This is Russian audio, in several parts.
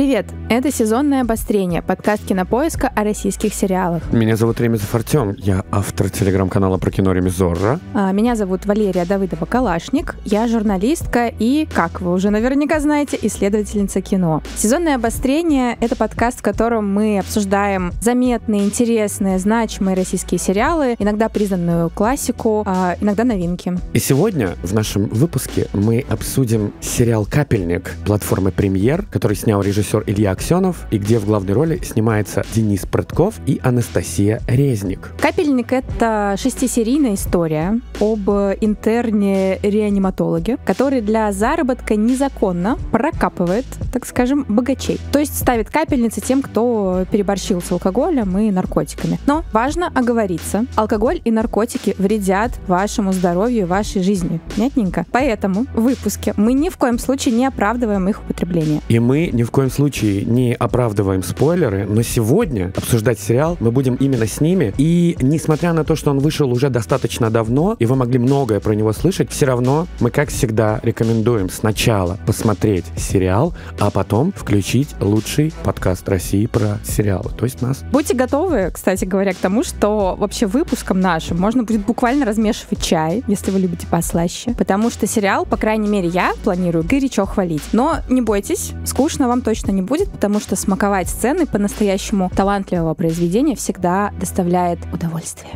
Привет! Это «Сезонное обострение», подкаст кинопоиска о российских сериалах. Меня зовут Ремезов Артем, я автор телеграм-канала про кино Ремезорра. А, меня зовут Валерия Давыдова-Калашник, я журналистка и, как вы уже наверняка знаете, исследовательница кино. «Сезонное обострение» — это подкаст, в котором мы обсуждаем заметные, интересные, значимые российские сериалы, иногда признанную классику, а иногда новинки. И сегодня в нашем выпуске мы обсудим сериал «Капельник» платформы «Премьер», который снял режиссер режиссер Илья Аксенов и где в главной роли снимается Денис Прытков и Анастасия Резник. «Капельник» — это шестисерийная история об интерне-реаниматологе, который для заработка незаконно прокапывает, так скажем, богачей. То есть ставит капельницы тем, кто переборщил с алкоголем и наркотиками. Но важно оговориться, алкоголь и наркотики вредят вашему здоровью и вашей жизни. Понятненько? Поэтому в выпуске мы ни в коем случае не оправдываем их употребление. И мы ни в коем случае случае не оправдываем спойлеры, но сегодня обсуждать сериал мы будем именно с ними. И несмотря на то, что он вышел уже достаточно давно, и вы могли многое про него слышать, все равно мы, как всегда, рекомендуем сначала посмотреть сериал, а потом включить лучший подкаст России про сериалы, то есть нас. Будьте готовы, кстати говоря, к тому, что вообще выпуском нашим можно будет буквально размешивать чай, если вы любите послаще, потому что сериал, по крайней мере, я планирую горячо хвалить. Но не бойтесь, скучно вам точно точно не будет, потому что смаковать сцены по-настоящему талантливого произведения всегда доставляет удовольствие.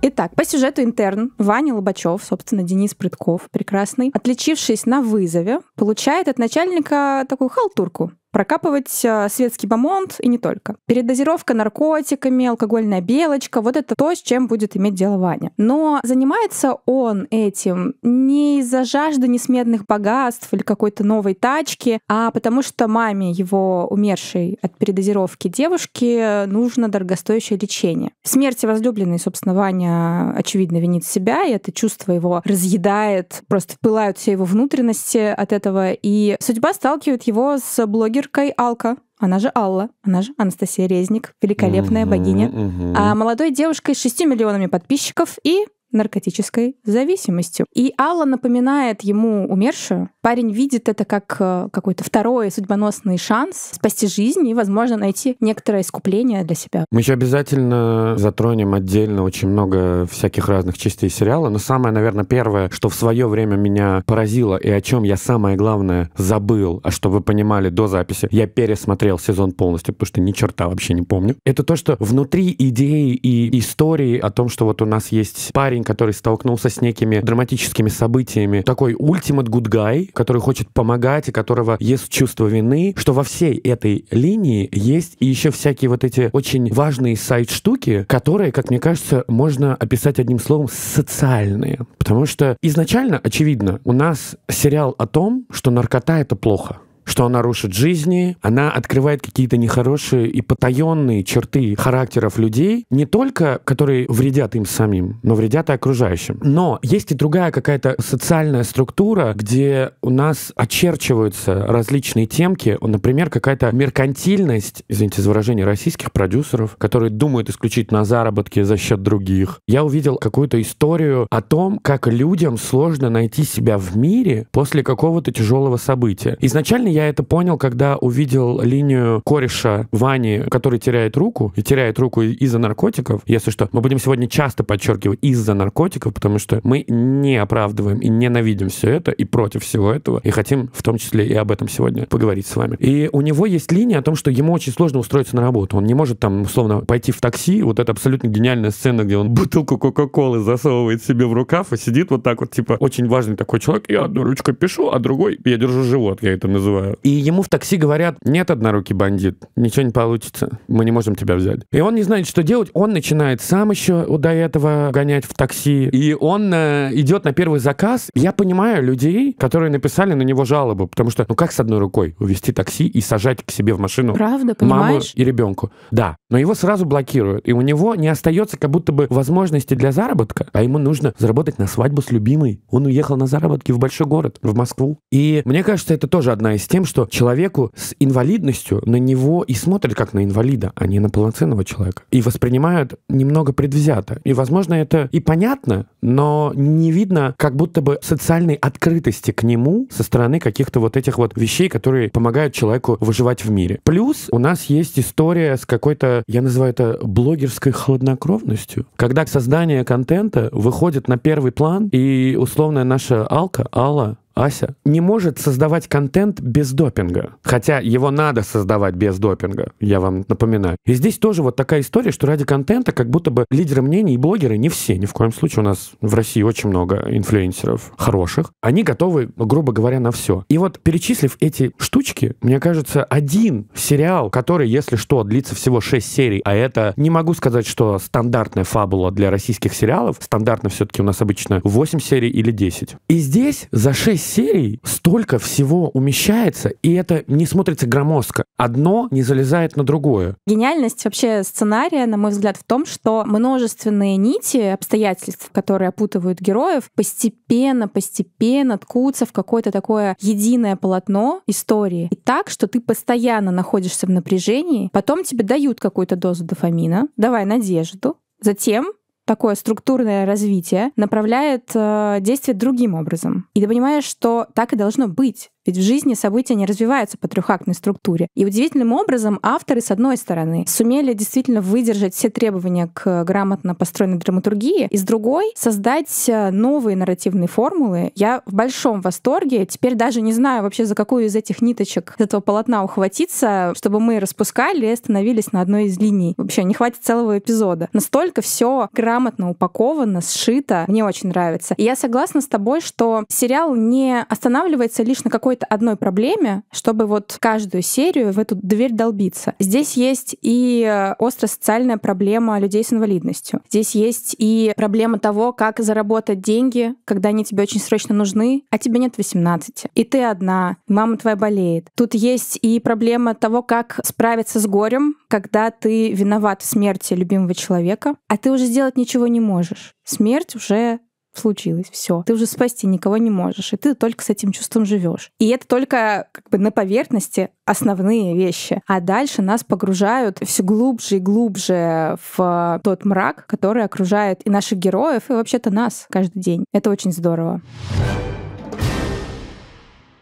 Итак, по сюжету интерн Ваня Лобачев, собственно, Денис Прытков, прекрасный, отличившись на вызове, получает от начальника такую халтурку прокапывать э, светский бомонд и не только. Передозировка наркотиками, алкогольная белочка — вот это то, с чем будет иметь дело Ваня. Но занимается он этим не из-за жажды несметных богатств или какой-то новой тачки, а потому что маме его умершей от передозировки девушки нужно дорогостоящее лечение. В смерти возлюбленной, собственно, Ваня, очевидно, винит себя, и это чувство его разъедает, просто пылают все его внутренности от этого, и судьба сталкивает его с блогером блогеркой Алка, она же Алла, она же Анастасия Резник, великолепная угу, богиня, угу. а молодой девушкой с 6 миллионами подписчиков и наркотической зависимостью. И Алла напоминает ему умершую, парень видит это как э, какой-то второй судьбоносный шанс спасти жизнь и, возможно, найти некоторое искупление для себя. Мы еще обязательно затронем отдельно очень много всяких разных частей сериала, но самое, наверное, первое, что в свое время меня поразило и о чем я самое главное забыл, а что вы понимали до записи, я пересмотрел сезон полностью, потому что ни черта вообще не помню. Это то, что внутри идеи и истории о том, что вот у нас есть парень, который столкнулся с некими драматическими событиями, такой ультимат гудгай, который хочет помогать и которого есть чувство вины, что во всей этой линии есть и еще всякие вот эти очень важные сайт-штуки, которые, как мне кажется, можно описать одним словом социальные. Потому что изначально, очевидно, у нас сериал о том, что наркота — это плохо — что она рушит жизни, она открывает какие-то нехорошие и потаенные черты характеров людей, не только которые вредят им самим, но вредят и окружающим. Но есть и другая какая-то социальная структура, где у нас очерчиваются различные темки, например, какая-то меркантильность, извините за выражение, российских продюсеров, которые думают исключительно о заработке за счет других. Я увидел какую-то историю о том, как людям сложно найти себя в мире после какого-то тяжелого события. Изначально я это понял, когда увидел линию кореша Вани, который теряет руку, и теряет руку из-за наркотиков. Если что, мы будем сегодня часто подчеркивать из-за наркотиков, потому что мы не оправдываем и ненавидим все это, и против всего этого, и хотим в том числе и об этом сегодня поговорить с вами. И у него есть линия о том, что ему очень сложно устроиться на работу. Он не может там, условно, пойти в такси. Вот это абсолютно гениальная сцена, где он бутылку Кока-Колы засовывает себе в рукав и сидит вот так вот, типа, очень важный такой человек. Я одной ручкой пишу, а другой я держу живот, я это называю и ему в такси говорят, нет, однорукий бандит, ничего не получится, мы не можем тебя взять. И он не знает, что делать, он начинает сам еще до этого гонять в такси, и он э, идет на первый заказ. Я понимаю людей, которые написали на него жалобу, потому что, ну как с одной рукой увести такси и сажать к себе в машину Правда, понимаешь? маму и ребенку? Да, но его сразу блокируют, и у него не остается как будто бы возможности для заработка, а ему нужно заработать на свадьбу с любимой. Он уехал на заработки в большой город, в Москву. И мне кажется, это тоже одна из тем, что человеку с инвалидностью на него и смотрят как на инвалида, а не на полноценного человека. И воспринимают немного предвзято. И, возможно, это и понятно, но не видно как будто бы социальной открытости к нему со стороны каких-то вот этих вот вещей, которые помогают человеку выживать в мире. Плюс у нас есть история с какой-то, я называю это блогерской хладнокровностью, когда создание контента выходит на первый план, и условная наша Алка, Алла, Ася не может создавать контент без допинга. Хотя его надо создавать без допинга, я вам напоминаю. И здесь тоже вот такая история, что ради контента как будто бы лидеры мнений и блогеры не все, ни в коем случае. У нас в России очень много инфлюенсеров хороших. Они готовы, грубо говоря, на все. И вот перечислив эти штучки, мне кажется, один сериал, который, если что, длится всего 6 серий, а это, не могу сказать, что стандартная фабула для российских сериалов, стандартно все-таки у нас обычно 8 серий или 10. И здесь за 6 серий столько всего умещается, и это не смотрится громоздко. Одно не залезает на другое. Гениальность вообще сценария, на мой взгляд, в том, что множественные нити обстоятельств, которые опутывают героев, постепенно, постепенно ткутся в какое-то такое единое полотно истории. И так, что ты постоянно находишься в напряжении, потом тебе дают какую-то дозу дофамина, давай надежду, затем такое структурное развитие направляет э, действие другим образом. И ты понимаешь, что так и должно быть. Ведь в жизни события не развиваются по трехактной структуре. И удивительным образом авторы, с одной стороны, сумели действительно выдержать все требования к грамотно построенной драматургии, и с другой — создать э, новые нарративные формулы. Я в большом восторге. Теперь даже не знаю вообще, за какую из этих ниточек из этого полотна ухватиться, чтобы мы распускали и остановились на одной из линий. Вообще не хватит целого эпизода. Настолько все грамотно упаковано, сшито. Мне очень нравится. И я согласна с тобой, что сериал не останавливается лишь на какой какой-то одной проблеме, чтобы вот каждую серию в эту дверь долбиться. Здесь есть и э, острая социальная проблема людей с инвалидностью. Здесь есть и проблема того, как заработать деньги, когда они тебе очень срочно нужны, а тебе нет 18. И ты одна, мама твоя болеет. Тут есть и проблема того, как справиться с горем, когда ты виноват в смерти любимого человека, а ты уже сделать ничего не можешь. Смерть уже случилось, все. Ты уже спасти никого не можешь, и ты только с этим чувством живешь. И это только как бы на поверхности основные вещи. А дальше нас погружают все глубже и глубже в тот мрак, который окружает и наших героев, и вообще-то нас каждый день. Это очень здорово.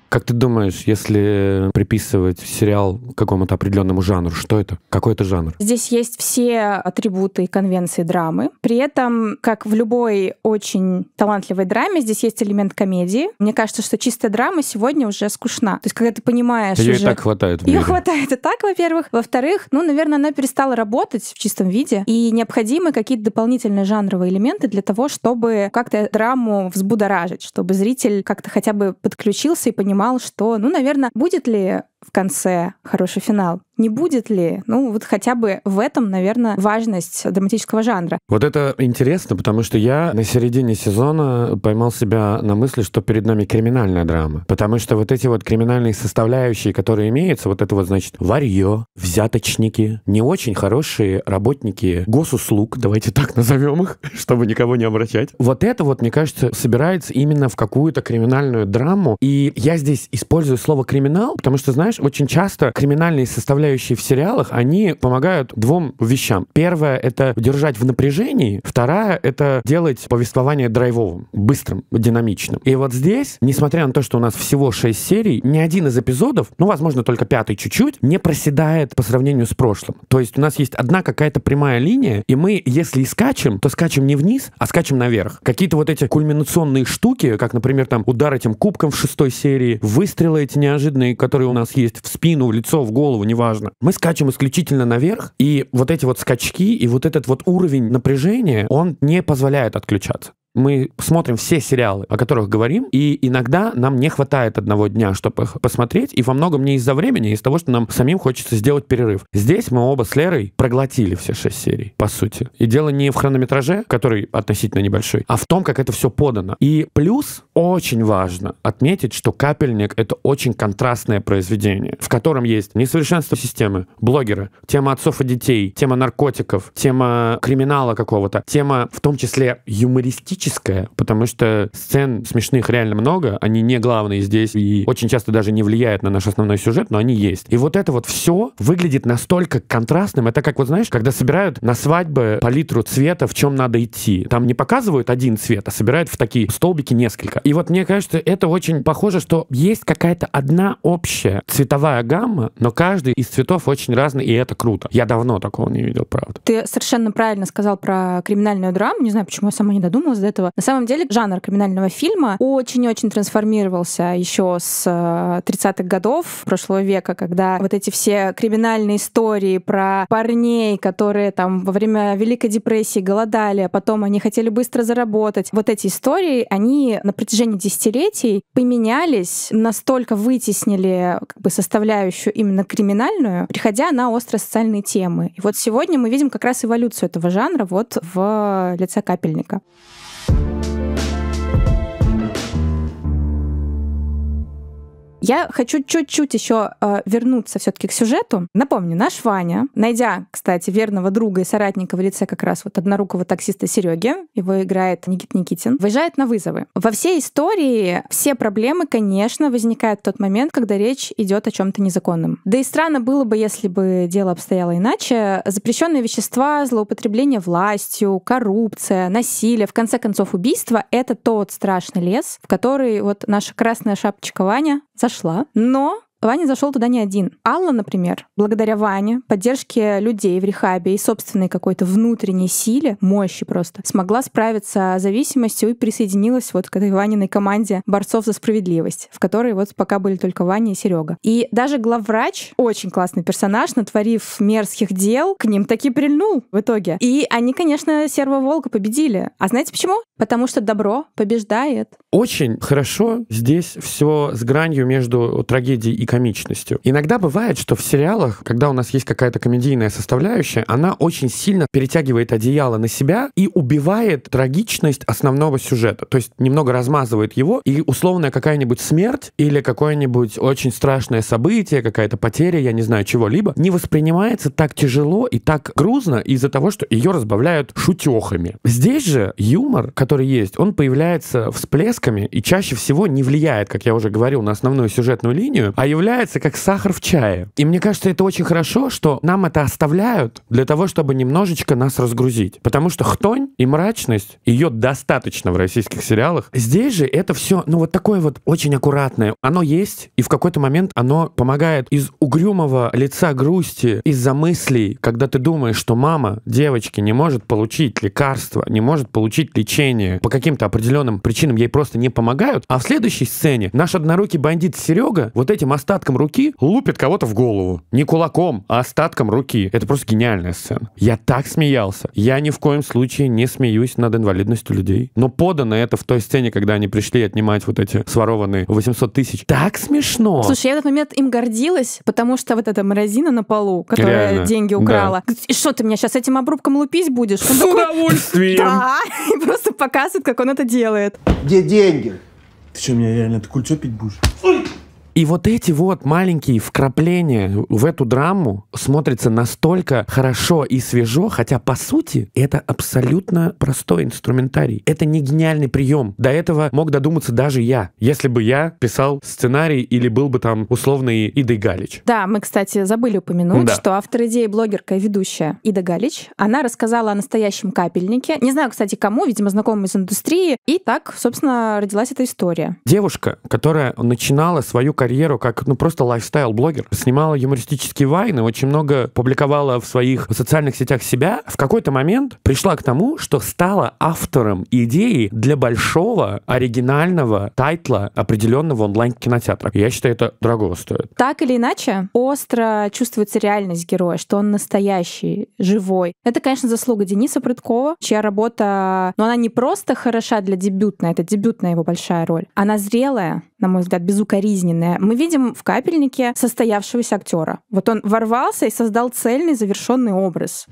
Как ты думаешь, если приписывать сериал какому-то определенному жанру, что это? Какой это жанр? Здесь есть все атрибуты и конвенции драмы. При этом, как в любой очень талантливой драме, здесь есть элемент комедии. Мне кажется, что чистая драма сегодня уже скучна. То есть, когда ты понимаешь Ее уже... и так хватает. Ее хватает и так, во-первых. Во-вторых, ну, наверное, она перестала работать в чистом виде. И необходимы какие-то дополнительные жанровые элементы для того, чтобы как-то драму взбудоражить, чтобы зритель как-то хотя бы подключился и понимал, понимал, что, ну, наверное, будет ли в конце хороший финал. Не будет ли, ну вот хотя бы в этом, наверное, важность драматического жанра? Вот это интересно, потому что я на середине сезона поймал себя на мысли, что перед нами криминальная драма. Потому что вот эти вот криминальные составляющие, которые имеются, вот это вот, значит, варье, взяточники, не очень хорошие работники госуслуг, давайте так назовем их, чтобы никого не обращать. Вот это вот, мне кажется, собирается именно в какую-то криминальную драму. И я здесь использую слово «криминал», потому что, знаешь, знаешь, очень часто криминальные составляющие в сериалах, они помогают двум вещам. Первое — это держать в напряжении. Вторая — это делать повествование драйвовым, быстрым, динамичным. И вот здесь, несмотря на то, что у нас всего шесть серий, ни один из эпизодов, ну, возможно, только пятый чуть-чуть, не проседает по сравнению с прошлым. То есть у нас есть одна какая-то прямая линия, и мы, если и скачем, то скачем не вниз, а скачем наверх. Какие-то вот эти кульминационные штуки, как, например, там удар этим кубком в шестой серии, выстрелы эти неожиданные, которые у нас съесть в спину, в лицо, в голову, неважно. Мы скачем исключительно наверх, и вот эти вот скачки и вот этот вот уровень напряжения, он не позволяет отключаться мы смотрим все сериалы, о которых говорим, и иногда нам не хватает одного дня, чтобы их посмотреть, и во многом не из-за времени, а из того, что нам самим хочется сделать перерыв. Здесь мы оба с Лерой проглотили все шесть серий, по сути. И дело не в хронометраже, который относительно небольшой, а в том, как это все подано. И плюс очень важно отметить, что «Капельник» — это очень контрастное произведение, в котором есть несовершенство системы, блогеры, тема отцов и детей, тема наркотиков, тема криминала какого-то, тема в том числе юмористическая, потому что сцен смешных реально много, они не главные здесь и очень часто даже не влияют на наш основной сюжет, но они есть. И вот это вот все выглядит настолько контрастным. Это как, вот знаешь, когда собирают на свадьбы палитру цвета, в чем надо идти. Там не показывают один цвет, а собирают в такие столбики несколько. И вот мне кажется, это очень похоже, что есть какая-то одна общая цветовая гамма, но каждый из цветов очень разный, и это круто. Я давно такого не видел, правда. Ты совершенно правильно сказал про криминальную драму. Не знаю, почему я сама не додумалась до этого. На самом деле, жанр криминального фильма очень-очень трансформировался еще с 30-х э, годов прошлого века, когда вот эти все криминальные истории про парней, которые там во время Великой депрессии голодали, а потом они хотели быстро заработать. Вот эти истории, они на протяжении протяжении десятилетий поменялись, настолько вытеснили как бы, составляющую именно криминальную, приходя на остро-социальные темы. И вот сегодня мы видим как раз эволюцию этого жанра вот в лице капельника. thank you Я хочу чуть-чуть еще э, вернуться все-таки к сюжету. Напомню, наш Ваня, найдя, кстати, верного друга и соратника в лице как раз вот однорукого таксиста Сереги, его играет Никит Никитин, выезжает на вызовы. Во всей истории все проблемы, конечно, возникают в тот момент, когда речь идет о чем-то незаконном. Да и странно было бы, если бы дело обстояло иначе. Запрещенные вещества, злоупотребление властью, коррупция, насилие, в конце концов убийство — это тот страшный лес, в который вот наша красная шапочка Ваня зашла, но Ваня зашел туда не один. Алла, например, благодаря Ване, поддержке людей в рехабе и собственной какой-то внутренней силе, мощи просто, смогла справиться с зависимостью и присоединилась вот к этой Ваниной команде борцов за справедливость, в которой вот пока были только Ваня и Серега. И даже главврач, очень классный персонаж, натворив мерзких дел, к ним таки прильнул в итоге. И они, конечно, серого волка победили. А знаете почему? Потому что добро побеждает. Очень хорошо здесь все с гранью между трагедией и комичностью. Иногда бывает, что в сериалах, когда у нас есть какая-то комедийная составляющая, она очень сильно перетягивает одеяло на себя и убивает трагичность основного сюжета. То есть немного размазывает его, и условная какая-нибудь смерть или какое-нибудь очень страшное событие, какая-то потеря, я не знаю, чего-либо, не воспринимается так тяжело и так грузно из-за того, что ее разбавляют шутехами. Здесь же юмор, который есть, он появляется всплесками и чаще всего не влияет, как я уже говорил, на основную сюжетную линию, а его является как сахар в чае. И мне кажется, это очень хорошо, что нам это оставляют для того, чтобы немножечко нас разгрузить. Потому что хтонь и мрачность, ее достаточно в российских сериалах. Здесь же это все, ну вот такое вот очень аккуратное. Оно есть, и в какой-то момент оно помогает из угрюмого лица грусти, из-за мыслей, когда ты думаешь, что мама девочки не может получить лекарства, не может получить лечение, по каким-то определенным причинам ей просто не помогают, а в следующей сцене наш однорукий бандит Серега вот этим остатком руки лупит кого-то в голову. Не кулаком, а остатком руки. Это просто гениальная сцена. Я так смеялся. Я ни в коем случае не смеюсь над инвалидностью людей. Но подано это в той сцене, когда они пришли отнимать вот эти сворованные 800 тысяч. Так смешно! Слушай, я в этот момент им гордилась, потому что вот эта морозина на полу, которая Реально. деньги украла. Да. И что ты меня сейчас этим обрубком лупить будешь? Он С такой, удовольствием! Да, и просто показывает, как он это делает. Где деньги? Ты что, меня реально, ты кульчо пить будешь? Ой! И вот эти вот маленькие вкрапления в эту драму смотрятся настолько хорошо и свежо, хотя по сути это абсолютно простой инструментарий. Это не гениальный прием. До этого мог додуматься даже я, если бы я писал сценарий или был бы там условный Ида Галич. Да, мы, кстати, забыли упомянуть, да. что автор идеи, блогерка и ведущая Ида Галич, она рассказала о настоящем капельнике. Не знаю, кстати, кому, видимо, знакомым из индустрии. И так, собственно, родилась эта история. Девушка, которая начинала свою карьеру карьеру как, ну, просто лайфстайл-блогер. Снимала юмористические вайны, очень много публиковала в своих социальных сетях себя. В какой-то момент пришла к тому, что стала автором идеи для большого оригинального тайтла определенного онлайн-кинотеатра. Я считаю, это дорого стоит. Так или иначе, остро чувствуется реальность героя, что он настоящий, живой. Это, конечно, заслуга Дениса Прыткова, чья работа, но ну, она не просто хороша для дебютной, это дебютная его большая роль. Она зрелая, на мой взгляд, безукоризненная Э, мы видим в капельнике состоявшегося актера. Вот он ворвался и создал цельный завершенный образ.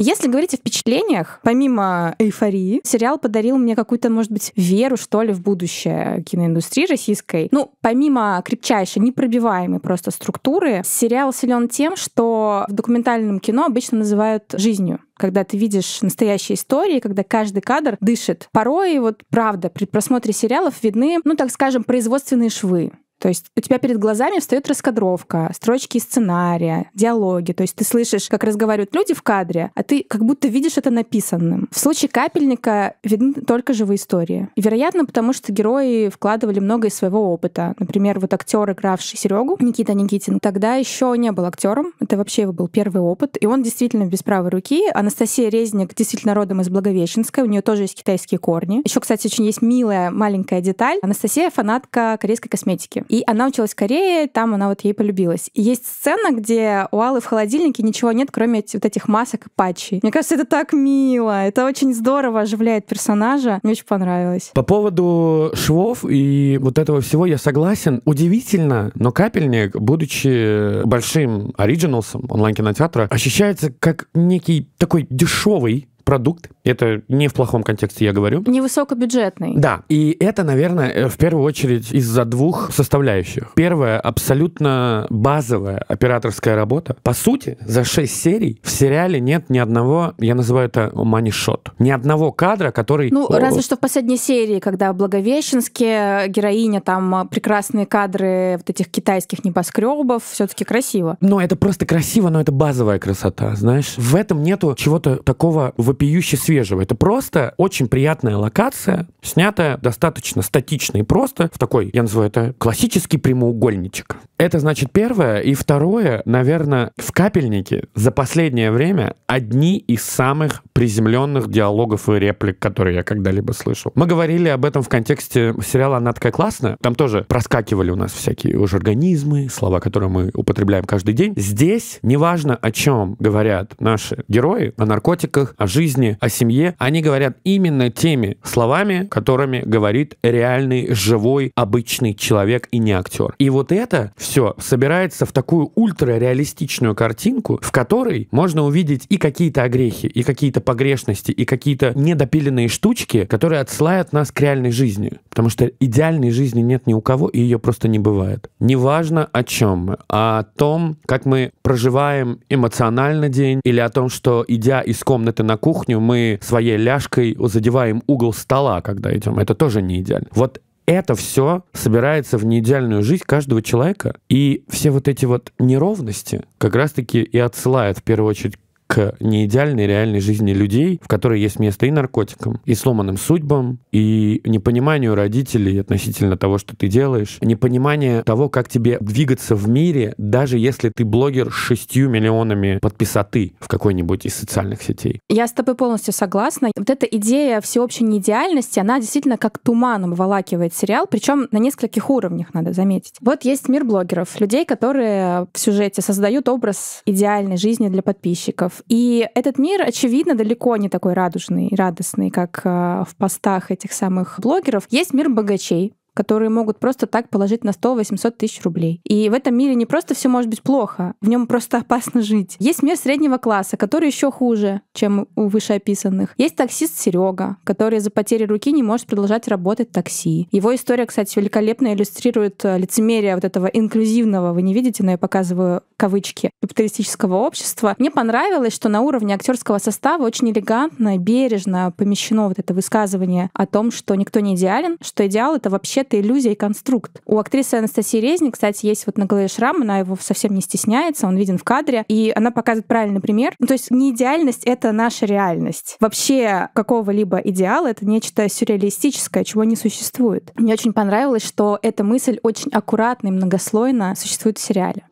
Если говорить о впечатлениях, помимо эйфории, сериал подарил мне какую-то, может быть, веру, что ли, в будущее киноиндустрии российской. Ну, помимо крепчайшей, непробиваемой просто структуры, сериал силен тем, что в документальном кино обычно называют жизнью когда ты видишь настоящие истории, когда каждый кадр дышит. Порой, вот правда, при просмотре сериалов видны, ну так скажем, производственные швы. То есть у тебя перед глазами встает раскадровка, строчки сценария, диалоги. То есть ты слышишь, как разговаривают люди в кадре, а ты как будто видишь это написанным. В случае капельника видны только живые истории. И, вероятно, потому что герои вкладывали много из своего опыта. Например, вот актер, игравший Серегу, Никита Никитин, тогда еще не был актером. Это вообще его был первый опыт. И он действительно без правой руки. Анастасия Резник действительно родом из Благовещенска. У нее тоже есть китайские корни. Еще, кстати, очень есть милая маленькая деталь. Анастасия фанатка корейской косметики. И она училась в Корее, там она вот ей полюбилась. И есть сцена, где у Аллы в холодильнике ничего нет, кроме вот этих масок и патчей. Мне кажется, это так мило. Это очень здорово оживляет персонажа. Мне очень понравилось. По поводу швов и вот этого всего я согласен. Удивительно, но капельник, будучи большим оригиналсом онлайн-кинотеатра, ощущается как некий такой дешевый продукт. Это не в плохом контексте я говорю. Невысокобюджетный. Да. И это, наверное, э, в первую очередь из-за двух составляющих. Первое, абсолютно базовая операторская работа. По сути, за 6 серий в сериале нет ни одного, я называю это манишот, ни одного кадра, который... Ну, разве что в последней серии, когда в Благовещенске героиня, там э, прекрасные кадры вот этих китайских небоскребов, все-таки красиво. но это просто красиво, но это базовая красота, знаешь. В этом нету чего-то такого, во вопиюще свежего. Это просто очень приятная локация, снятая достаточно статично и просто, в такой, я называю это, классический прямоугольничек. Это значит первое. И второе, наверное, в «Капельнике» за последнее время одни из самых приземленных диалогов и реплик, которые я когда-либо слышал. Мы говорили об этом в контексте сериала «Она такая классная». Там тоже проскакивали у нас всякие уже организмы, слова, которые мы употребляем каждый день. Здесь неважно, о чем говорят наши герои, о наркотиках, о жизни, жизни, о семье, они говорят именно теми словами, которыми говорит реальный, живой, обычный человек и не актер. И вот это все собирается в такую ультрареалистичную картинку, в которой можно увидеть и какие-то огрехи, и какие-то погрешности, и какие-то недопиленные штучки, которые отсылают нас к реальной жизни. Потому что идеальной жизни нет ни у кого, и ее просто не бывает. Неважно, о чем мы. А о том, как мы проживаем эмоционально день, или о том, что идя из комнаты на кухню, кухню, мы своей ляжкой задеваем угол стола, когда идем. Это тоже не идеально. Вот это все собирается в неидеальную жизнь каждого человека. И все вот эти вот неровности как раз-таки и отсылают в первую очередь к неидеальной реальной жизни людей, в которой есть место и наркотикам, и сломанным судьбам, и непониманию родителей относительно того, что ты делаешь, непонимание того, как тебе двигаться в мире, даже если ты блогер с шестью миллионами подписоты в какой-нибудь из социальных сетей. Я с тобой полностью согласна. Вот эта идея всеобщей неидеальности, она действительно как туманом волакивает сериал, причем на нескольких уровнях, надо заметить. Вот есть мир блогеров, людей, которые в сюжете создают образ идеальной жизни для подписчиков, и этот мир, очевидно, далеко не такой радужный и радостный, как э, в постах этих самых блогеров. Есть мир богачей, которые могут просто так положить на стол 800 тысяч рублей. И в этом мире не просто все может быть плохо, в нем просто опасно жить. Есть мир среднего класса, который еще хуже, чем у вышеописанных. Есть таксист Серега, который за потери руки не может продолжать работать в такси. Его история, кстати, великолепно иллюстрирует э, лицемерие вот этого инклюзивного, вы не видите, но я показываю кавычки, капиталистического общества. Мне понравилось, что на уровне актерского состава очень элегантно, бережно помещено вот это высказывание о том, что никто не идеален, что идеал — это вообще это иллюзия и конструкт. У актрисы Анастасии Резни, кстати, есть вот на голове шрам, она его совсем не стесняется, он виден в кадре, и она показывает правильный пример. Ну, то есть не идеальность — это наша реальность. Вообще какого-либо идеала — это нечто сюрреалистическое, чего не существует. Мне очень понравилось, что эта мысль очень аккуратно и многослойно существует в сериале.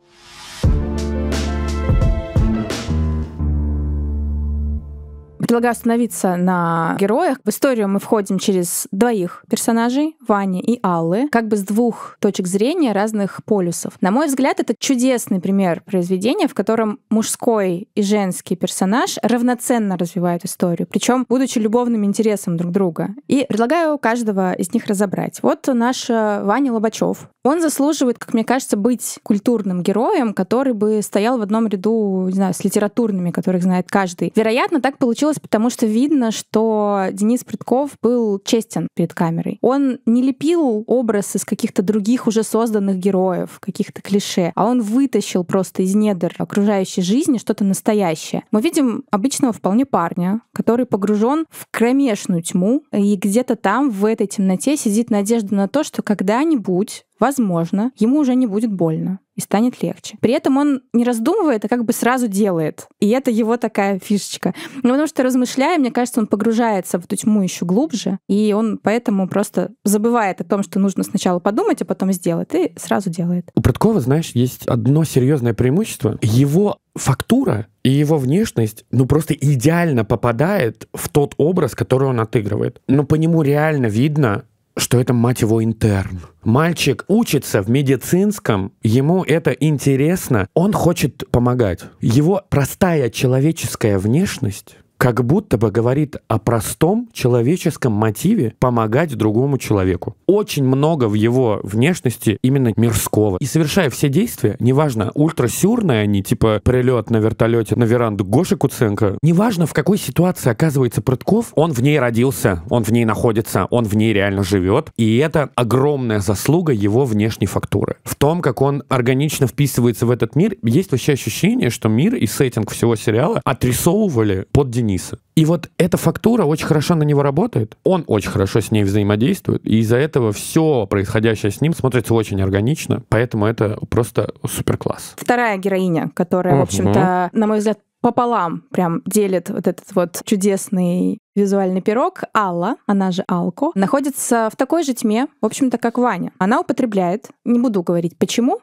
Предлагаю остановиться на героях. В историю мы входим через двоих персонажей, Вани и Аллы, как бы с двух точек зрения разных полюсов. На мой взгляд, это чудесный пример произведения, в котором мужской и женский персонаж равноценно развивают историю, причем будучи любовным интересом друг друга. И предлагаю каждого из них разобрать. Вот наш Ваня Лобачев, он заслуживает, как мне кажется, быть культурным героем, который бы стоял в одном ряду, не знаю, с литературными, которых знает каждый. Вероятно, так получилось, потому что видно, что Денис Прытков был честен перед камерой. Он не лепил образ из каких-то других уже созданных героев, каких-то клише, а он вытащил просто из недр окружающей жизни что-то настоящее. Мы видим обычного вполне парня, который погружен в кромешную тьму, и где-то там, в этой темноте, сидит надежда на то, что когда-нибудь возможно, ему уже не будет больно и станет легче. При этом он не раздумывает, а как бы сразу делает. И это его такая фишечка. Ну, потому что размышляя, мне кажется, он погружается в эту тьму еще глубже, и он поэтому просто забывает о том, что нужно сначала подумать, а потом сделать, и сразу делает. У Прыткова, знаешь, есть одно серьезное преимущество. Его фактура и его внешность, ну, просто идеально попадает в тот образ, который он отыгрывает. Но по нему реально видно, что это, мать его, интерн. Мальчик учится в медицинском, ему это интересно, он хочет помогать. Его простая человеческая внешность как будто бы говорит о простом человеческом мотиве помогать другому человеку. Очень много в его внешности именно мирского. И совершая все действия, неважно, ультрасюрные они, типа прилет на вертолете на веранду Гоши Куценко, неважно, в какой ситуации оказывается Прытков, он в ней родился, он в ней находится, он в ней реально живет. И это огромная заслуга его внешней фактуры. В том, как он органично вписывается в этот мир, есть вообще ощущение, что мир и сеттинг всего сериала отрисовывали под Денис Дениса. И вот эта фактура очень хорошо на него работает, он очень хорошо с ней взаимодействует, и из-за этого все происходящее с ним смотрится очень органично, поэтому это просто супер класс. Вторая героиня, которая, uh-huh. в общем-то, на мой взгляд, пополам прям делит вот этот вот чудесный визуальный пирог, Алла, она же Алко, находится в такой же тьме, в общем-то, как Ваня. Она употребляет, не буду говорить почему,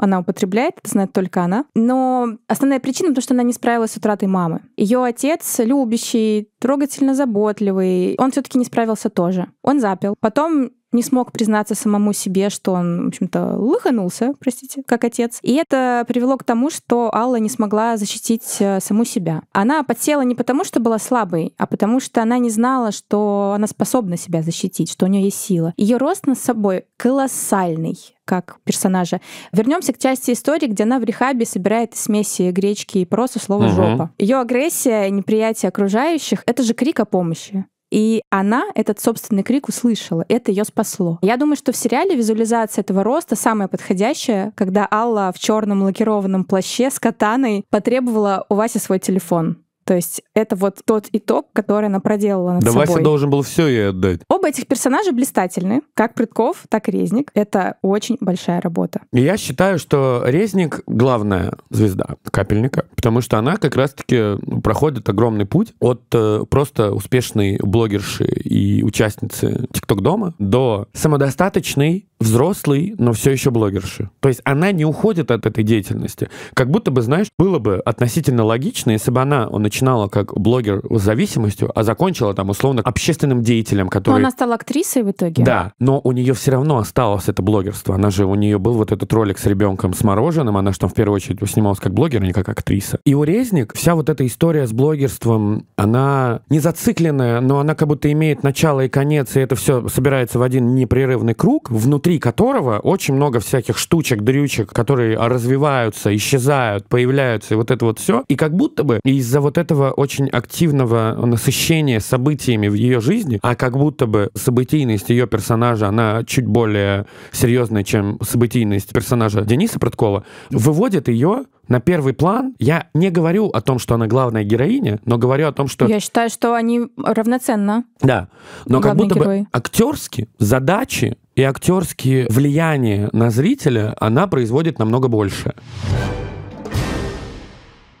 она употребляет, это знает только она. Но основная причина в том, что она не справилась с утратой мамы. Ее отец любящий, трогательно заботливый, он все-таки не справился тоже. Он запил. Потом не смог признаться самому себе, что он, в общем-то, лыханулся, простите, как отец. И это привело к тому, что Алла не смогла защитить э, саму себя. Она подсела не потому, что была слабой, а потому что она не знала, что она способна себя защитить, что у нее есть сила. Ее рост над собой колоссальный как персонажа. Вернемся к части истории, где она в рехабе собирает смеси гречки и просто слово угу. жопа. Ее агрессия и неприятие окружающих это же крик о помощи. И она этот собственный крик услышала. Это ее спасло. Я думаю, что в сериале визуализация этого роста самая подходящая, когда Алла в черном лакированном плаще с катаной потребовала у Васи свой телефон. То есть это вот тот итог, который она проделала над да собой. Да Вася должен был все ей отдать. Оба этих персонажа блистательны, как Прытков, так и Резник. Это очень большая работа. Я считаю, что Резник — главная звезда капельника, потому что она как раз-таки проходит огромный путь от э, просто успешной блогерши и участницы ТикТок-дома до самодостаточной, взрослой, но все еще блогерши. То есть она не уходит от этой деятельности. Как будто бы, знаешь, было бы относительно логично, если бы она начала начинала как блогер с зависимостью, а закончила там условно общественным деятелем, который... Но она стала актрисой в итоге? Да, но у нее все равно осталось это блогерство. Она же, у нее был вот этот ролик с ребенком с мороженым, она же там в первую очередь снималась как блогер, а не как актриса. И у Резник вся вот эта история с блогерством, она не зацикленная, но она как будто имеет начало и конец, и это все собирается в один непрерывный круг, внутри которого очень много всяких штучек, дрючек, которые развиваются, исчезают, появляются, и вот это вот все. И как будто бы из-за вот этого этого очень активного насыщения событиями в ее жизни, а как будто бы событийность ее персонажа, она чуть более серьезная, чем событийность персонажа Дениса Проткова, выводит ее на первый план. Я не говорю о том, что она главная героиня, но говорю о том, что... Я считаю, что они равноценно. Да. Но как будто герои. бы актерские задачи и актерские влияния на зрителя она производит намного больше.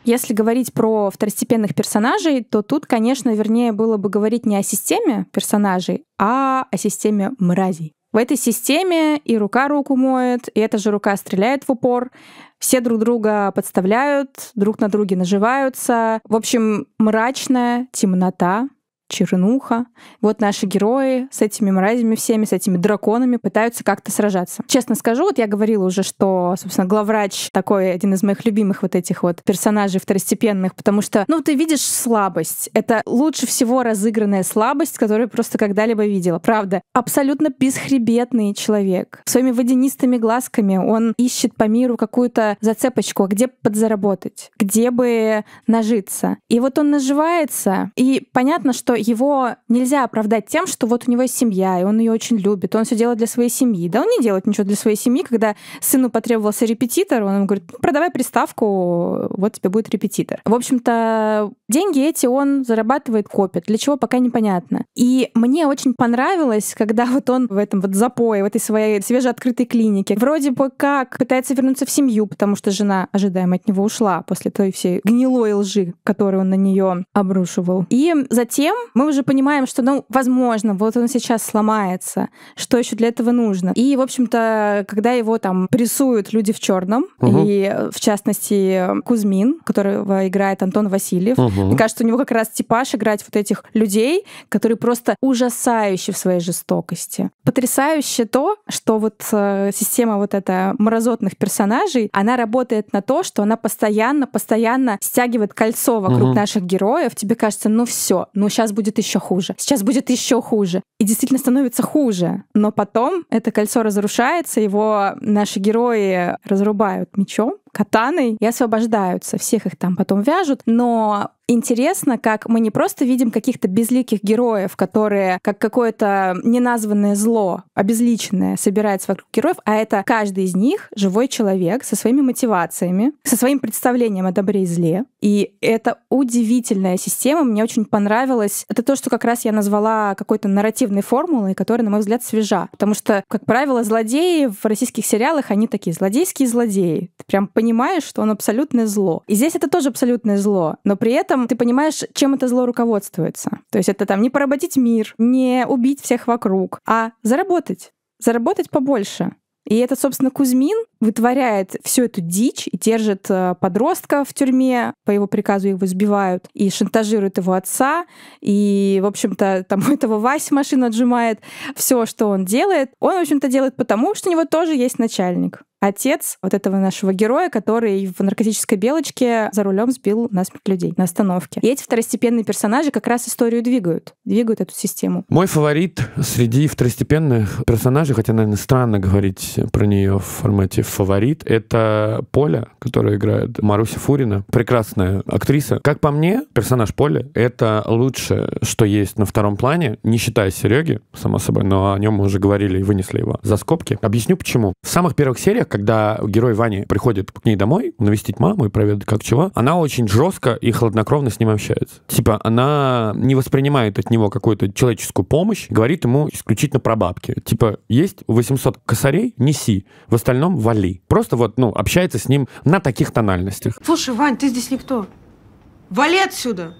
Если говорить про второстепенных персонажей, то тут, конечно, вернее было бы говорить не о системе персонажей, а о системе мразей. В этой системе и рука руку моет, и эта же рука стреляет в упор. Все друг друга подставляют, друг на друге наживаются. В общем, мрачная темнота чернуха. Вот наши герои с этими мразями всеми, с этими драконами пытаются как-то сражаться. Честно скажу, вот я говорила уже, что, собственно, главврач такой один из моих любимых вот этих вот персонажей второстепенных, потому что, ну, ты видишь слабость. Это лучше всего разыгранная слабость, которую просто когда-либо видела. Правда, абсолютно бесхребетный человек. Своими водянистыми глазками он ищет по миру какую-то зацепочку, а где подзаработать, где бы нажиться. И вот он наживается, и понятно, что его нельзя оправдать тем, что вот у него есть семья, и он ее очень любит, он все делает для своей семьи. Да он не делает ничего для своей семьи, когда сыну потребовался репетитор, он ему говорит, ну, продавай приставку, вот тебе будет репетитор. В общем-то, деньги эти он зарабатывает, копит. Для чего, пока непонятно. И мне очень понравилось, когда вот он в этом вот запое, в этой своей свежеоткрытой клинике, вроде бы как пытается вернуться в семью, потому что жена ожидаемо от него ушла после той всей гнилой лжи, которую он на нее обрушивал. И затем мы уже понимаем, что, ну, возможно, вот он сейчас сломается, что еще для этого нужно. И, в общем-то, когда его там прессуют люди в черном, угу. и в частности Кузьмин, которого играет Антон Васильев, угу. мне кажется, у него как раз типаж играть вот этих людей, которые просто ужасающие в своей жестокости. Потрясающе то, что вот э, система вот эта мразотных персонажей, она работает на то, что она постоянно, постоянно стягивает кольцо вокруг угу. наших героев. Тебе кажется, ну все, ну сейчас будет будет еще хуже, сейчас будет еще хуже. И действительно становится хуже. Но потом это кольцо разрушается, его наши герои разрубают мечом, катаной и освобождаются. Всех их там потом вяжут, но интересно, как мы не просто видим каких-то безликих героев, которые как какое-то неназванное зло, обезличенное, собирается вокруг героев, а это каждый из них живой человек со своими мотивациями, со своим представлением о добре и зле. И это удивительная система, мне очень понравилось. Это то, что как раз я назвала какой-то нарративной формулой, которая, на мой взгляд, свежа. Потому что, как правило, злодеи в российских сериалах, они такие злодейские злодеи. Ты прям понимаешь, что он абсолютное зло. И здесь это тоже абсолютное зло, но при этом этом ты понимаешь, чем это зло руководствуется. То есть это там не поработить мир, не убить всех вокруг, а заработать. Заработать побольше. И это, собственно, Кузьмин вытворяет всю эту дичь и держит э, подростка в тюрьме, по его приказу его избивают, и шантажируют его отца, и, в общем-то, там у этого Вась машина отжимает. Все, что он делает, он, в общем-то, делает потому, что у него тоже есть начальник отец вот этого нашего героя, который в наркотической белочке за рулем сбил насмерть людей на остановке. И эти второстепенные персонажи как раз историю двигают, двигают эту систему. Мой фаворит среди второстепенных персонажей, хотя, наверное, странно говорить про нее в формате фаворит, это Поля, которая играет Маруся Фурина. Прекрасная актриса. Как по мне, персонаж Поля — это лучше, что есть на втором плане, не считая Сереги, само собой, но о нем мы уже говорили и вынесли его за скобки. Объясню почему. В самых первых сериях когда герой Вани приходит к ней домой, навестить маму и проведать как чего, она очень жестко и хладнокровно с ним общается. Типа, она не воспринимает от него какую-то человеческую помощь, говорит ему исключительно про бабки. Типа, есть 800 косарей, неси, в остальном вали. Просто вот, ну, общается с ним на таких тональностях. Слушай, Вань, ты здесь никто. Вали отсюда!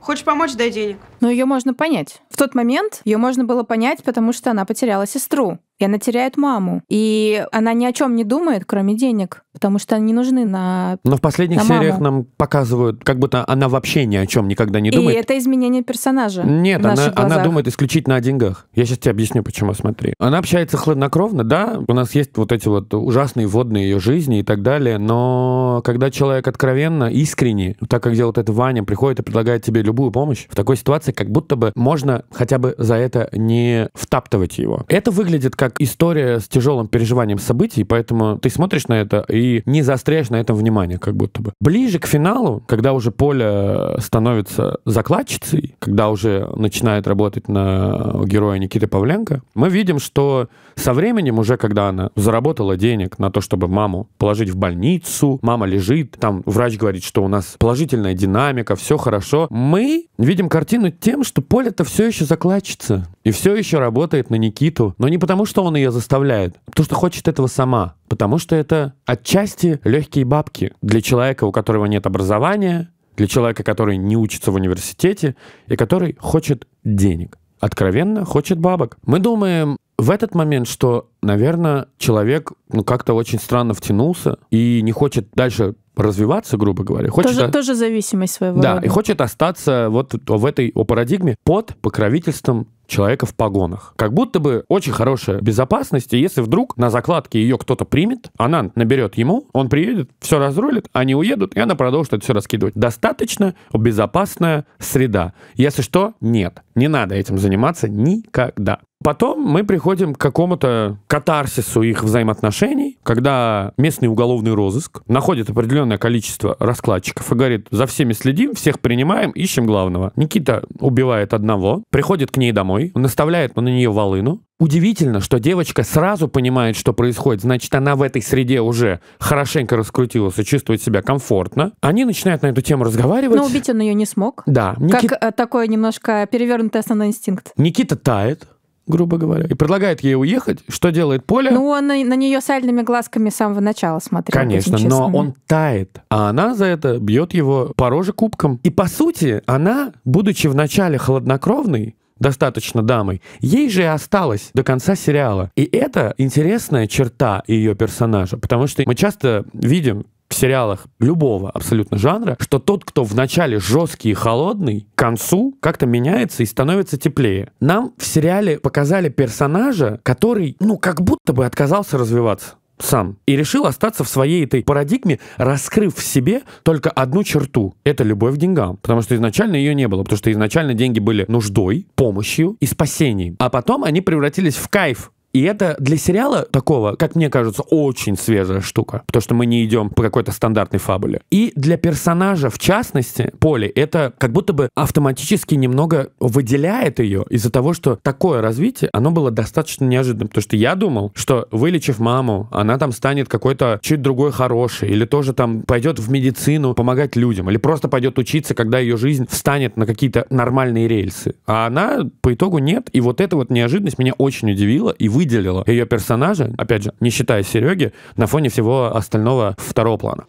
Хочешь помочь, дай денег. Но ну, ее можно понять. В тот момент ее можно было понять, потому что она потеряла сестру. И она теряет маму. И она ни о чем не думает, кроме денег, потому что они нужны на Но в последних на сериях маму. нам показывают, как будто она вообще ни о чем никогда не думает. И это изменение персонажа. Нет, она, она думает исключительно о деньгах. Я сейчас тебе объясню, почему, смотри. Она общается хладнокровно, да, у нас есть вот эти вот ужасные водные ее жизни и так далее, но когда человек откровенно, искренне, так как делает это Ваня, приходит и предлагает тебе любую помощь, в такой ситуации как будто бы можно хотя бы за это не втаптывать его. Это выглядит как как история с тяжелым переживанием событий, поэтому ты смотришь на это и не заостряешь на этом внимание, как будто бы. Ближе к финалу, когда уже Поля становится закладчицей, когда уже начинает работать на героя Никиты Павленко, мы видим, что со временем уже, когда она заработала денег на то, чтобы маму положить в больницу, мама лежит, там врач говорит, что у нас положительная динамика, все хорошо, мы видим картину тем, что Поля-то все еще закладчица и все еще работает на Никиту, но не потому, что что он ее заставляет? То, что хочет этого сама. Потому что это отчасти легкие бабки для человека, у которого нет образования, для человека, который не учится в университете и который хочет денег. Откровенно хочет бабок. Мы думаем, в этот момент, что, наверное, человек ну, как-то очень странно втянулся и не хочет дальше развиваться, грубо говоря. Хочет тоже, о... тоже зависимость своего. Да, рода. и хочет остаться вот в этой о парадигме под покровительством человека в погонах. Как будто бы очень хорошая безопасность, и если вдруг на закладке ее кто-то примет, она наберет ему, он приедет, все разрулит, они уедут, и она продолжит это все раскидывать. Достаточно безопасная среда. Если что, нет, не надо этим заниматься никогда. Потом мы приходим к какому-то катарсису их взаимоотношений, когда местный уголовный розыск находит определенное количество раскладчиков и говорит, за всеми следим, всех принимаем, ищем главного. Никита убивает одного, приходит к ней домой, наставляет на нее волыну. Удивительно, что девочка сразу понимает, что происходит, значит, она в этой среде уже хорошенько раскрутилась и чувствует себя комфортно. Они начинают на эту тему разговаривать. Но убить он ее не смог. Да. Никит... Как э, такой немножко перевернутый основной инстинкт. Никита тает, грубо говоря, и предлагает ей уехать, что делает Поля? Ну, он на, на нее сальными глазками с самого начала смотрел. Конечно, но он тает, а она за это бьет его по роже кубком. И, по сути, она, будучи вначале холоднокровной, достаточно дамой, ей же и осталось до конца сериала. И это интересная черта ее персонажа, потому что мы часто видим сериалах любого абсолютно жанра, что тот, кто вначале жесткий и холодный, к концу как-то меняется и становится теплее. Нам в сериале показали персонажа, который, ну, как будто бы отказался развиваться сам и решил остаться в своей этой парадигме, раскрыв в себе только одну черту. Это любовь к деньгам. Потому что изначально ее не было. Потому что изначально деньги были нуждой, помощью и спасением. А потом они превратились в кайф и это для сериала такого, как мне кажется, очень свежая штука, потому что мы не идем по какой-то стандартной фабуле. И для персонажа, в частности, Поли, это как будто бы автоматически немного выделяет ее из-за того, что такое развитие, оно было достаточно неожиданным, потому что я думал, что вылечив маму, она там станет какой-то чуть другой хороший, или тоже там пойдет в медицину помогать людям, или просто пойдет учиться, когда ее жизнь встанет на какие-то нормальные рельсы. А она по итогу нет, и вот эта вот неожиданность меня очень удивила, и вы выделила ее персонажа, опять же, не считая Сереги, на фоне всего остального второго плана.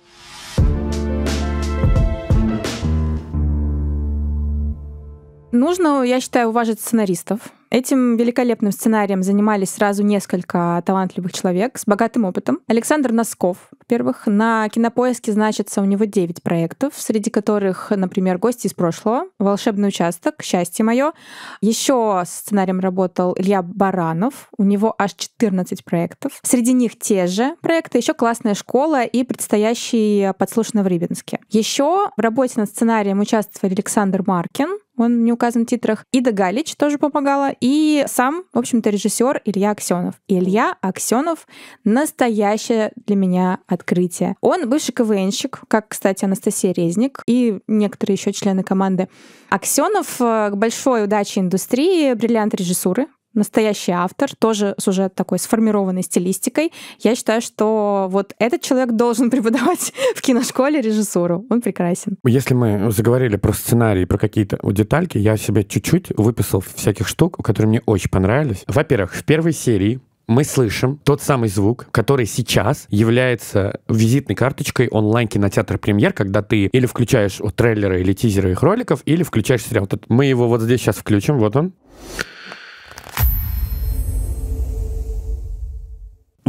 Нужно, я считаю, уважить сценаристов. Этим великолепным сценарием занимались сразу несколько талантливых человек с богатым опытом. Александр Носков, во-первых, на кинопоиске значится у него 9 проектов, среди которых, например, «Гости из прошлого», «Волшебный участок», «Счастье мое». Еще с сценарием работал Илья Баранов, у него аж 14 проектов. Среди них те же проекты, еще «Классная школа» и предстоящий «Подслушанный в Рыбинске». Еще в работе над сценарием участвовал Александр Маркин, он не указан в титрах. Ида Галич тоже помогала. И сам, в общем-то, режиссер Илья Аксенов. Илья Аксенов — настоящее для меня открытие. Он бывший КВНщик, как, кстати, Анастасия Резник и некоторые еще члены команды. Аксенов э, к большой удаче индустрии бриллиант режиссуры настоящий автор, тоже сюжет такой сформированной стилистикой. Я считаю, что вот этот человек должен преподавать в киношколе режиссуру. Он прекрасен. Если мы заговорили про сценарий, про какие-то детальки, я себе чуть-чуть выписал всяких штук, которые мне очень понравились. Во-первых, в первой серии мы слышим тот самый звук, который сейчас является визитной карточкой онлайн-кинотеатра «Премьер», когда ты или включаешь вот, трейлеры или тизеры их роликов, или включаешь сериал. Вот мы его вот здесь сейчас включим, вот он.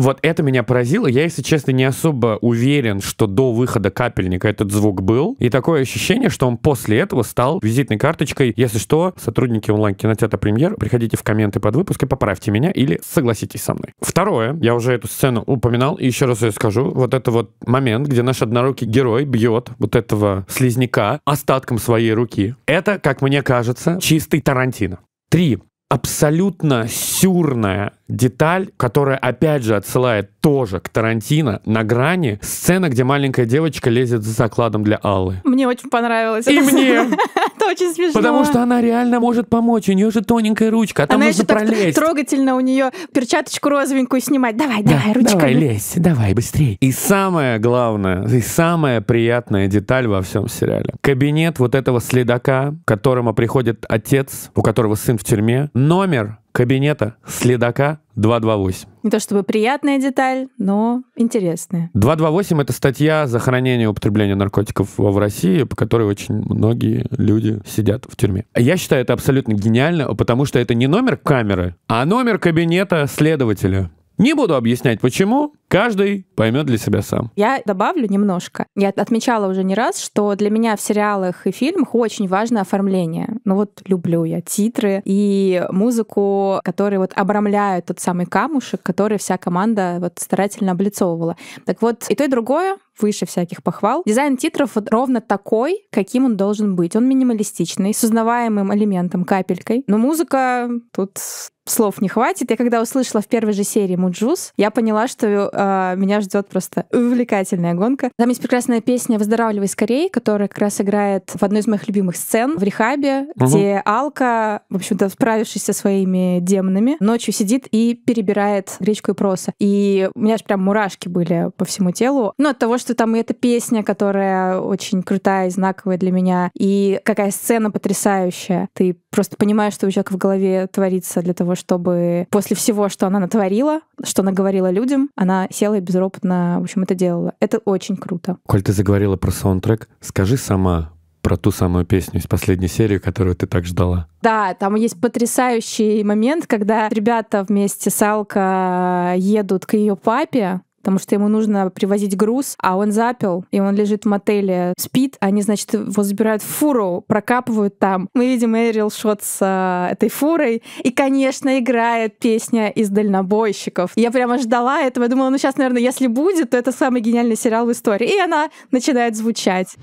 вот это меня поразило. Я, если честно, не особо уверен, что до выхода капельника этот звук был. И такое ощущение, что он после этого стал визитной карточкой. Если что, сотрудники онлайн-кинотеатра «Премьер», приходите в комменты под выпуск и поправьте меня или согласитесь со мной. Второе, я уже эту сцену упоминал, и еще раз ее скажу. Вот это вот момент, где наш однорукий герой бьет вот этого слизняка остатком своей руки. Это, как мне кажется, чистый Тарантино. Три абсолютно сюрная деталь, которая, опять же, отсылает тоже к Тарантино на грани. Сцена, где маленькая девочка лезет за закладом для Аллы. Мне очень понравилось. И это мне. Это очень смешно. Потому что она реально может помочь. У нее же тоненькая ручка, а там она нужно пролезть. трогательно у нее перчаточку розовенькую снимать. Давай, да, давай, ручка. Давай, лезь, давай, быстрее. И самое главное, и самая приятная деталь во всем сериале. Кабинет вот этого следака, к которому приходит отец, у которого сын в тюрьме, номер кабинета следака 228. Не то чтобы приятная деталь, но интересная. 228 — это статья за хранение и употребление наркотиков в России, по которой очень многие люди сидят в тюрьме. Я считаю это абсолютно гениально, потому что это не номер камеры, а номер кабинета следователя. Не буду объяснять, почему. Каждый поймет для себя сам. Я добавлю немножко. Я отмечала уже не раз, что для меня в сериалах и фильмах очень важно оформление. Ну вот люблю я титры и музыку, которые вот обрамляют тот самый камушек, который вся команда вот старательно облицовывала. Так вот, и то, и другое выше всяких похвал. Дизайн титров вот ровно такой, каким он должен быть. Он минималистичный, с узнаваемым элементом, капелькой. Но музыка тут слов не хватит. Я когда услышала в первой же серии Муджус, я поняла, что э, а, меня ждет просто увлекательная гонка. Там есть прекрасная песня «Выздоравливай скорее», которая как раз играет в одной из моих любимых сцен в рехабе, угу. где Алка, в общем-то, справившись со своими демонами, ночью сидит и перебирает гречку и проса. И у меня же прям мурашки были по всему телу. Ну, от того, что там и эта песня, которая очень крутая и знаковая для меня, и какая сцена потрясающая. Ты просто понимаешь, что у человека в голове творится для того, чтобы после всего, что она натворила, что она говорила людям, она села и безропотно, в общем, это делала. Это очень круто. Коль ты заговорила про саундтрек, скажи сама, про ту самую песню из последней серии, которую ты так ждала. Да, там есть потрясающий момент, когда ребята вместе с Алка э, едут к ее папе, потому что ему нужно привозить груз, а он запил, и он лежит в мотеле, спит, а они, значит, его забирают в фуру, прокапывают там. Мы видим Эрил Шот с э, а, этой фурой, и, конечно, играет песня из «Дальнобойщиков». Я прямо ждала этого, я думала, ну сейчас, наверное, если будет, то это самый гениальный сериал в истории. И она начинает звучать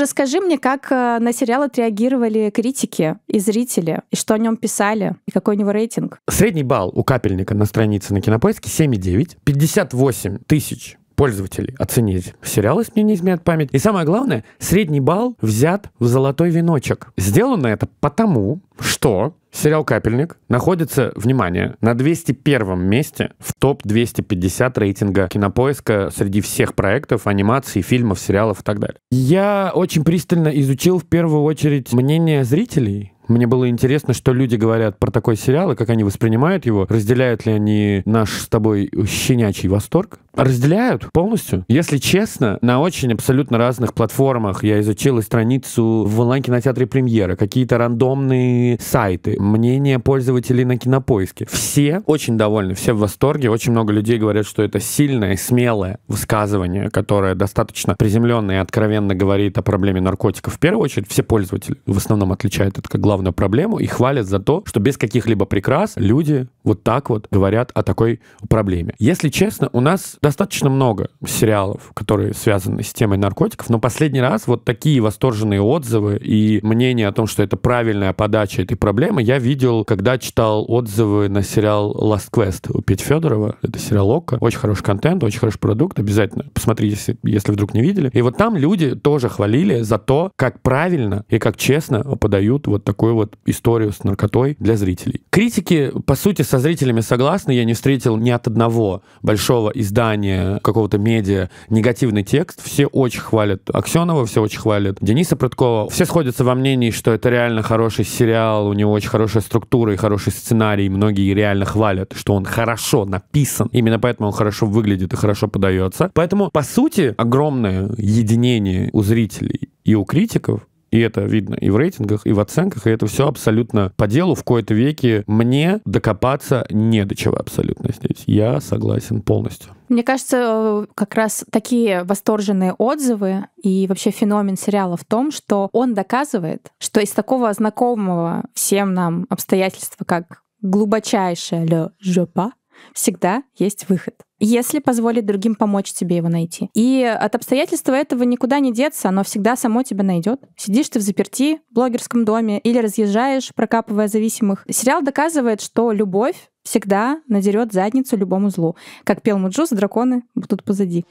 расскажи мне, как э, на сериал отреагировали критики и зрители, и что о нем писали, и какой у него рейтинг. Средний балл у капельника на странице на кинопоиске 7,9. 58 тысяч пользователей оценить Сериалы если мне не изменят память. И самое главное, средний балл взят в золотой веночек. Сделано это потому, что сериал «Капельник» находится, внимание, на 201 месте в топ-250 рейтинга кинопоиска среди всех проектов, анимаций, фильмов, сериалов и так далее. Я очень пристально изучил в первую очередь мнение зрителей мне было интересно, что люди говорят про такой сериал и как они воспринимают его, разделяют ли они наш с тобой щенячий восторг, разделяют полностью. Если честно, на очень абсолютно разных платформах я изучил страницу в онлайн-кинотеатре «Премьера», какие-то рандомные сайты, мнение пользователей на кинопоиске. Все очень довольны, все в восторге. Очень много людей говорят, что это сильное, смелое высказывание, которое достаточно приземленно и откровенно говорит о проблеме наркотиков. В первую очередь все пользователи в основном отличают это как главную проблему и хвалят за то, что без каких-либо прикрас люди вот так вот говорят о такой проблеме. Если честно, у нас достаточно много сериалов, которые связаны с темой наркотиков, но последний раз вот такие восторженные отзывы и мнение о том, что это правильная подача этой проблемы, я видел, когда читал отзывы на сериал Last Quest у Петь Федорова. Это сериал Окко. Очень хороший контент, очень хороший продукт. Обязательно посмотрите, если, если вдруг не видели. И вот там люди тоже хвалили за то, как правильно и как честно подают вот такую вот историю с наркотой для зрителей. Критики, по сути, со зрителями согласны. Я не встретил ни от одного большого издания издания, какого-то медиа, негативный текст. Все очень хвалят Аксенова, все очень хвалят Дениса Прыткова. Все сходятся во мнении, что это реально хороший сериал, у него очень хорошая структура и хороший сценарий. Многие реально хвалят, что он хорошо написан. Именно поэтому он хорошо выглядит и хорошо подается. Поэтому, по сути, огромное единение у зрителей и у критиков и это видно и в рейтингах, и в оценках, и это все абсолютно по делу в кои-то веке. Мне докопаться не до чего абсолютно здесь. Я согласен полностью. Мне кажется, э, как раз такие восторженные отзывы и вообще феномен сериала в том, что он доказывает, что из такого знакомого всем нам обстоятельства, как глубочайшая ле жопа, всегда есть выход если позволить другим помочь тебе его найти. И от обстоятельства этого никуда не деться, оно всегда само тебя найдет. Сидишь ты в заперти в блогерском доме или разъезжаешь, прокапывая зависимых. Сериал доказывает, что любовь всегда надерет задницу любому злу. Как пел Муджус, драконы будут позади.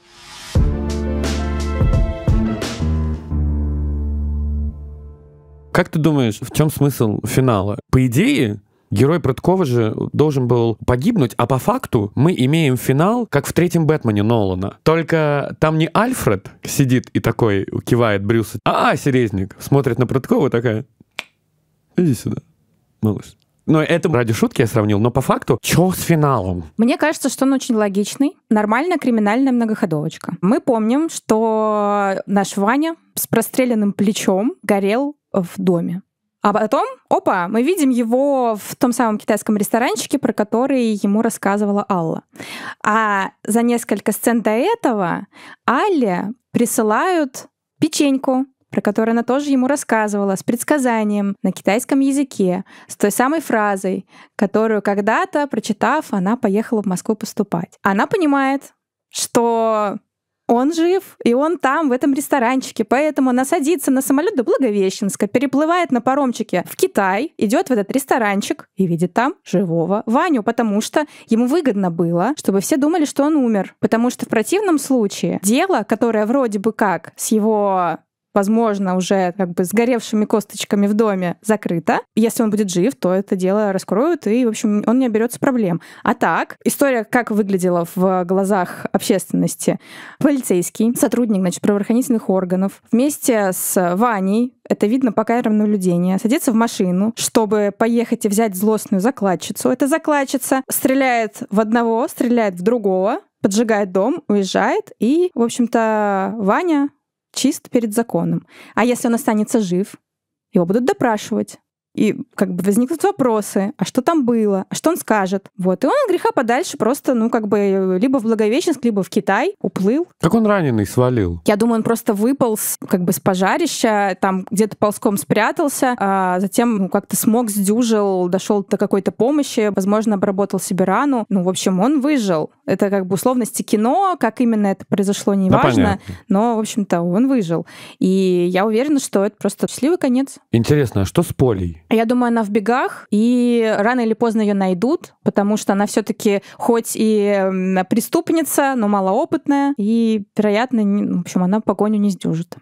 Как ты думаешь, в чем смысл финала? По идее, Герой Прыткова же должен был погибнуть, а по факту мы имеем финал, как в третьем Бэтмене Нолана. Только там не Альфред сидит и такой кивает Брюса, а, -а Серезник, смотрит на Прыткова и такая, иди сюда, малыш. Но это ради шутки я сравнил, но по факту, что с финалом? Мне кажется, что он очень логичный. Нормальная криминальная многоходовочка. Мы помним, что наш Ваня с простреленным плечом горел в доме. А потом, опа, мы видим его в том самом китайском ресторанчике, про который ему рассказывала Алла. А за несколько сцен до этого Алле присылают печеньку, про которую она тоже ему рассказывала, с предсказанием на китайском языке, с той самой фразой, которую когда-то, прочитав, она поехала в Москву поступать. Она понимает, что он жив, и он там, в этом ресторанчике. Поэтому она садится на самолет до Благовещенска, переплывает на паромчике в Китай, идет в этот ресторанчик и видит там живого Ваню, потому что ему выгодно было, чтобы все думали, что он умер. Потому что в противном случае дело, которое вроде бы как с его возможно, уже как бы сгоревшими косточками в доме закрыто. Если он будет жив, то это дело раскроют, и, в общем, он не оберется проблем. А так, история как выглядела в глазах общественности. Полицейский, сотрудник, значит, правоохранительных органов, вместе с Ваней, это видно по камерам наблюдения, садится в машину, чтобы поехать и взять злостную закладчицу. Эта закладчица стреляет в одного, стреляет в другого, поджигает дом, уезжает, и, в общем-то, Ваня чист перед законом. А если он останется жив, его будут допрашивать. И как бы возникнут вопросы, а что там было, а что он скажет. Вот. И он от греха подальше просто, ну, как бы, э, либо в Благовещенск, либо в Китай уплыл. Как он раненый свалил? Я думаю, он просто выполз как бы с пожарища, там где-то ползком спрятался, а затем ну, как-то смог, сдюжил, дошел до какой-то помощи, возможно, обработал себе рану. Ну, в общем, он выжил. Это как бы условности кино, как именно это произошло, неважно. Да, но, в общем-то, он выжил. И я уверена, что это просто счастливый конец. Интересно, а что с Полей? Я думаю, она в бегах, и рано или поздно ее найдут, потому что она все-таки хоть и преступница, но малоопытная, и, вероятно, в общем, она погоню не сдюжит.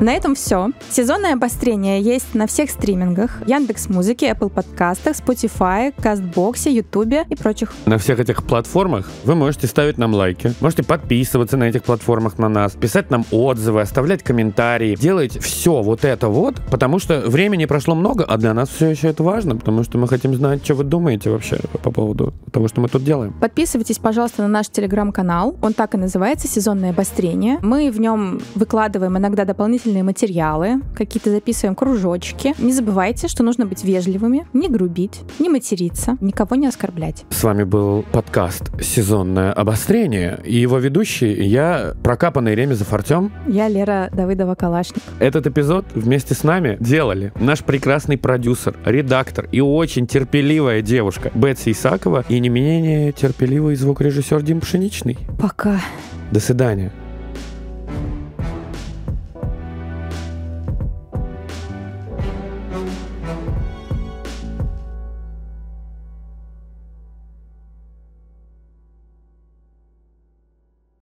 На этом все. Сезонное обострение есть на всех стримингах. Яндекс Музыки, Apple подкастах, Spotify, Кастбоксе, Ютубе и прочих. На всех этих платформах вы можете ставить нам лайки, можете подписываться на этих платформах на нас, писать нам отзывы, оставлять комментарии, делать все вот это вот, потому что времени прошло много, а для нас все еще это важно, потому что мы хотим знать, что вы думаете вообще по поводу того, что мы тут делаем. Подписывайтесь, пожалуйста, на наш телеграм-канал. Он так и называется «Сезонное обострение». Мы в нем выкладываем иногда дополнительные дополнительные материалы, какие-то записываем кружочки. Не забывайте, что нужно быть вежливыми, не грубить, не материться, никого не оскорблять. С вами был подкаст «Сезонное обострение» и его ведущий я, прокапанный Ремезов Артем. Я Лера Давыдова-Калашник. Этот эпизод вместе с нами делали наш прекрасный продюсер, редактор и очень терпеливая девушка Бетси Исакова и не менее терпеливый звукорежиссер Дим Пшеничный. Пока. До свидания.